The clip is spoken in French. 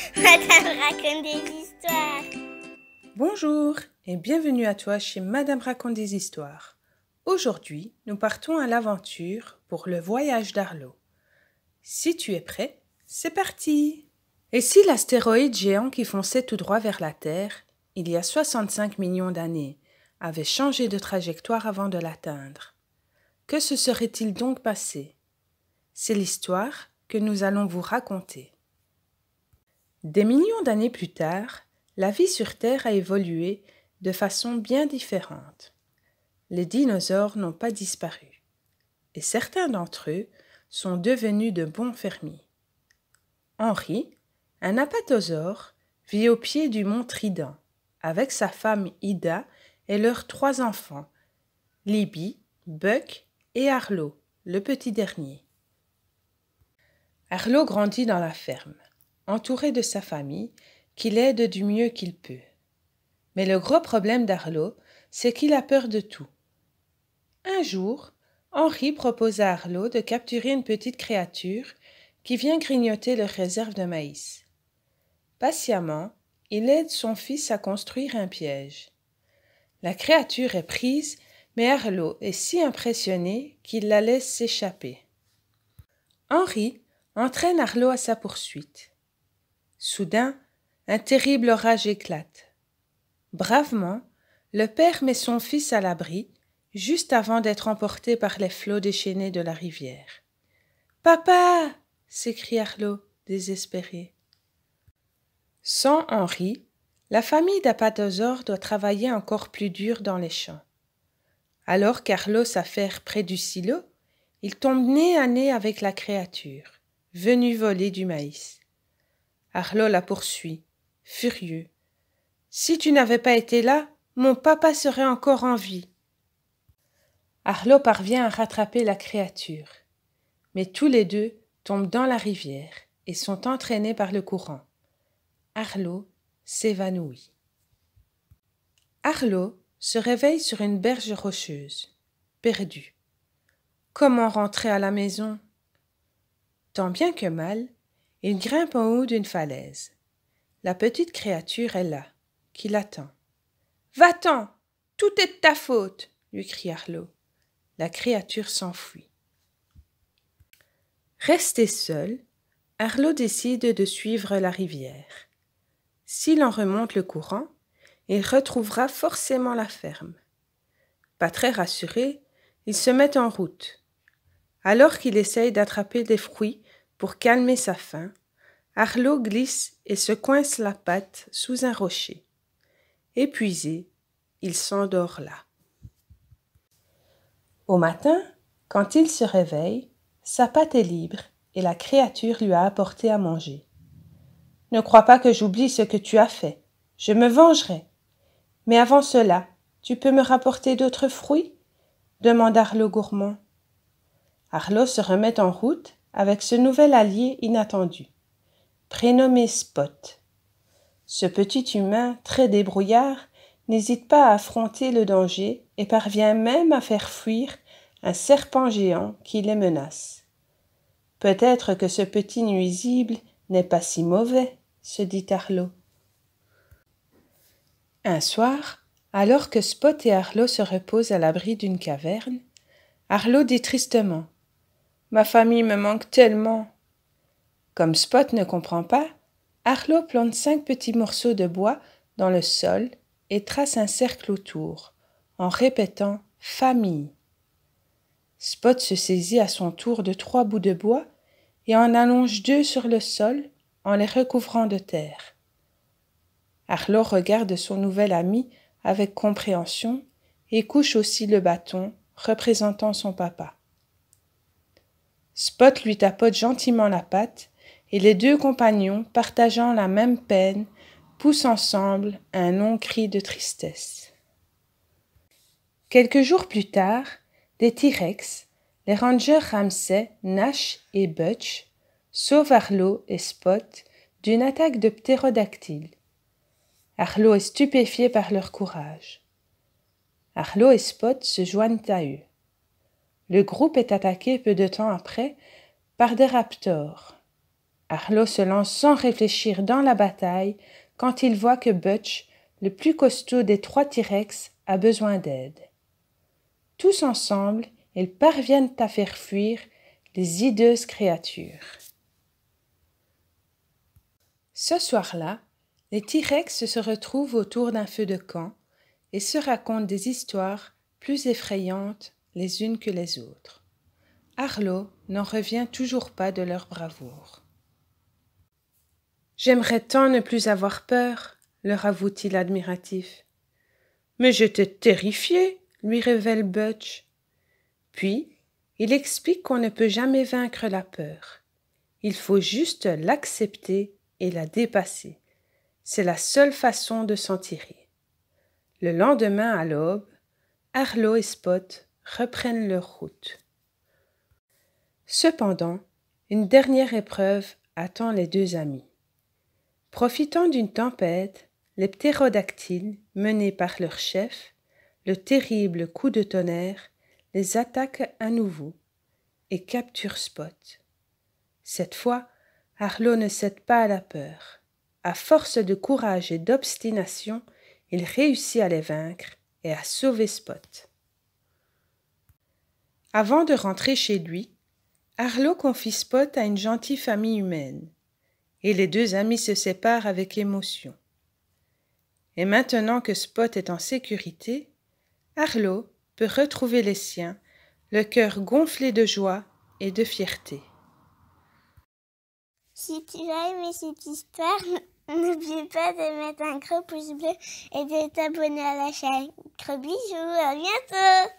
Madame raconte des histoires. Bonjour et bienvenue à toi chez Madame raconte des histoires. Aujourd'hui, nous partons à l'aventure pour le voyage d'Arlo. Si tu es prêt, c'est parti. Et si l'astéroïde géant qui fonçait tout droit vers la Terre, il y a 65 millions d'années, avait changé de trajectoire avant de l'atteindre Que se serait-il donc passé C'est l'histoire que nous allons vous raconter. Des millions d'années plus tard, la vie sur Terre a évolué de façon bien différente. Les dinosaures n'ont pas disparu, et certains d'entre eux sont devenus de bons fermiers. Henri, un apatosaure, vit au pied du mont Trident, avec sa femme Ida et leurs trois enfants, Libby, Buck et Arlo, le petit dernier. Arlo grandit dans la ferme entouré de sa famille, qu'il aide du mieux qu'il peut. Mais le gros problème d'Arlo, c'est qu'il a peur de tout. Un jour, Henri propose à Arlo de capturer une petite créature qui vient grignoter leur réserve de maïs. Patiemment, il aide son fils à construire un piège. La créature est prise, mais Arlo est si impressionné qu'il la laisse s'échapper. Henri entraîne Arlo à sa poursuite. Soudain, un terrible orage éclate. Bravement, le père met son fils à l'abri, juste avant d'être emporté par les flots déchaînés de la rivière. Papa s'écria Arlo, désespéré. Sans Henri, la famille d'Apatosor doit travailler encore plus dur dans les champs. Alors qu'Arlo s'affaire près du silo, il tombe nez à nez avec la créature, venue voler du maïs. Arlo la poursuit, furieux. Si tu n'avais pas été là, mon papa serait encore en vie. Arlo parvient à rattraper la créature, mais tous les deux tombent dans la rivière et sont entraînés par le courant. Arlo s'évanouit. Arlo se réveille sur une berge rocheuse, perdu. Comment rentrer à la maison Tant bien que mal, il grimpe en haut d'une falaise. La petite créature est là, qui l'attend. Va-t'en Tout est de ta faute lui crie Arlo. La créature s'enfuit. Resté seul, Arlo décide de suivre la rivière. S'il en remonte le courant, il retrouvera forcément la ferme. Pas très rassuré, il se met en route. Alors qu'il essaye d'attraper des fruits pour calmer sa faim, Arlo glisse et se coince la patte sous un rocher. Épuisé, il s'endort là. Au matin, quand il se réveille, sa patte est libre et la créature lui a apporté à manger. Ne crois pas que j'oublie ce que tu as fait. Je me vengerai. Mais avant cela, tu peux me rapporter d'autres fruits demanda Arlo gourmand. Arlo se remet en route avec ce nouvel allié inattendu, prénommé Spot. Ce petit humain très débrouillard n'hésite pas à affronter le danger et parvient même à faire fuir un serpent géant qui les menace. Peut-être que ce petit nuisible n'est pas si mauvais, se dit Arlo. Un soir, alors que Spot et Arlo se reposent à l'abri d'une caverne, Arlo dit tristement Ma famille me manque tellement. Comme Spot ne comprend pas, Arlo plante cinq petits morceaux de bois dans le sol et trace un cercle autour, en répétant Famille. Spot se saisit à son tour de trois bouts de bois et en allonge deux sur le sol en les recouvrant de terre. Arlo regarde son nouvel ami avec compréhension et couche aussi le bâton représentant son papa. Spot lui tapote gentiment la patte, et les deux compagnons, partageant la même peine, poussent ensemble un long cri de tristesse. Quelques jours plus tard, des T-Rex, les rangers Ramsey, Nash et Butch, sauvent Arlo et Spot d'une attaque de ptérodactyle. Arlo est stupéfié par leur courage. Arlo et Spot se joignent à eux. Le groupe est attaqué peu de temps après par des raptors. Arlo se lance sans réfléchir dans la bataille quand il voit que Butch, le plus costaud des trois T-Rex, a besoin d'aide. Tous ensemble, ils parviennent à faire fuir les hideuses créatures. Ce soir-là, les T-Rex se retrouvent autour d'un feu de camp et se racontent des histoires plus effrayantes les unes que les autres. Arlo n'en revient toujours pas de leur bravoure. J'aimerais tant ne plus avoir peur, leur avoue-t-il admiratif. Mais j'étais terrifié, lui révèle Butch. Puis, il explique qu'on ne peut jamais vaincre la peur. Il faut juste l'accepter et la dépasser. C'est la seule façon de s'en tirer. Le lendemain à l'aube, Arlo et Spot reprennent leur route. Cependant, une dernière épreuve attend les deux amis. Profitant d'une tempête, les ptérodactyles, menés par leur chef, le terrible coup de tonnerre, les attaquent à nouveau et capturent Spot. Cette fois, Arlo ne cède pas à la peur. À force de courage et d'obstination, il réussit à les vaincre et à sauver Spot. Avant de rentrer chez lui, Arlo confie Spot à une gentille famille humaine, et les deux amis se séparent avec émotion. Et maintenant que Spot est en sécurité, Arlo peut retrouver les siens, le cœur gonflé de joie et de fierté. Si tu as aimé cette histoire, n'oublie pas de mettre un gros pouce bleu et de t'abonner à la chaîne. Gros bisous, à bientôt